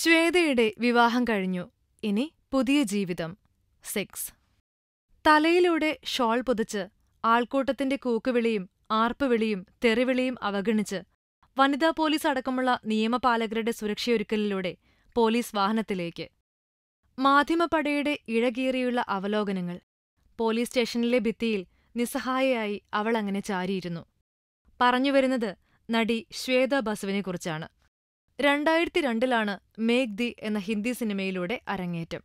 ശ്വേതയുടെ വിവാഹം കഴിഞ്ഞു ഇനി പുതിയ ജീവിതം സെക്സ് തലയിലൂടെ ഷോൾ പൊതിച്ച് ആൾക്കൂട്ടത്തിന്റെ കൂക്കുവിളിയും ആർപ്പുവിളിയും തെറിവിളിയും അവഗണിച്ച് വനിതാ പോലീസ് അടക്കമുള്ള നിയമപാലകരുടെ സുരക്ഷയൊരുക്കലിലൂടെ പോലീസ് വാഹനത്തിലേക്ക് മാധ്യമപ്പടയുടെ ഇഴകീറിയുള്ള അവലോകനങ്ങൾ പോലീസ് സ്റ്റേഷനിലെ ഭിത്തിയിൽ നിസ്സഹായയായി അവളങ്ങനെ ചാരിയിരുന്നു പറഞ്ഞുവരുന്നത് നടി ശ്വേത കുറിച്ചാണ് രണ്ടായിരത്തി രണ്ടിലാണ് മേക് ദി എന്ന ഹിന്ദി സിനിമയിലൂടെ അരങ്ങേറ്റം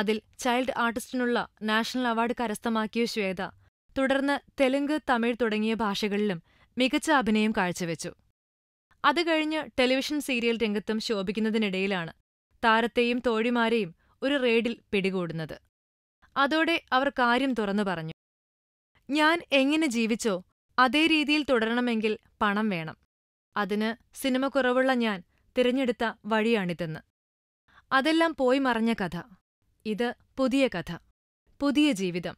അതിൽ ചൈൽഡ് ആർട്ടിസ്റ്റിനുള്ള നാഷണൽ അവാർഡ് കരസ്ഥമാക്കിയ ശ്വേത തുടർന്ന് തെലുങ്ക് തമിഴ് തുടങ്ങിയ ഭാഷകളിലും മികച്ച അഭിനയം കാഴ്ചവെച്ചു അത് കഴിഞ്ഞ് ടെലിവിഷൻ സീരിയൽ രംഗത്തും ശോഭിക്കുന്നതിനിടയിലാണ് താരത്തെയും തോഴിമാരെയും ഒരു റെയ്ഡിൽ പിടികൂടുന്നത് അതോടെ അവർ കാര്യം തുറന്നു പറഞ്ഞു ഞാൻ എങ്ങനെ ജീവിച്ചോ അതേ രീതിയിൽ തുടരണമെങ്കിൽ പണം വേണം അതിന് സിനിമ കുറവുള്ള ഞാൻ തിരഞ്ഞെടുത്ത വഴിയാണിതെന്ന് അതെല്ലാം പോയി മറഞ്ഞ കഥ ഇത് പുതിയ കഥ പുതിയ ജീവിതം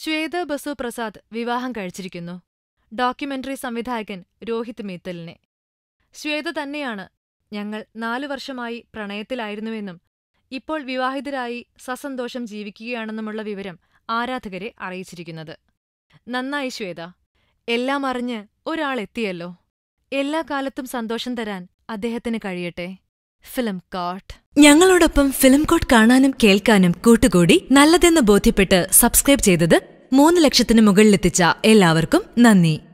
ശ്വേത ബസു പ്രസാദ് വിവാഹം കഴിച്ചിരിക്കുന്നു ഡോക്യുമെന്ററി സംവിധായകൻ രോഹിത് മീത്തലിനെ ശ്വേത തന്നെയാണ് ഞങ്ങൾ നാലു വർഷമായി പ്രണയത്തിലായിരുന്നുവെന്നും ഇപ്പോൾ വിവാഹിതരായി സസന്തോഷം ജീവിക്കുകയാണെന്നുമുള്ള വിവരം ആരാധകരെ അറിയിച്ചിരിക്കുന്നത് നന്നായി ശ്വേത എല്ലാം അറിഞ്ഞ് ഒരാൾ എത്തിയല്ലോ എല്ലാ കാലത്തും സന്തോഷം തരാൻ അദ്ദേഹത്തിന് കഴിയട്ടെ ഫിലിം കോട്ട് ഞങ്ങളോടൊപ്പം ഫിലിം കോട്ട് കാണാനും കേൾക്കാനും കൂട്ടുകൂടി നല്ലതെന്ന് ബോധ്യപ്പെട്ട് സബ്സ്ക്രൈബ് ചെയ്തത് മൂന്ന് ലക്ഷത്തിന് മുകളിലെത്തിച്ച എല്ലാവർക്കും നന്ദി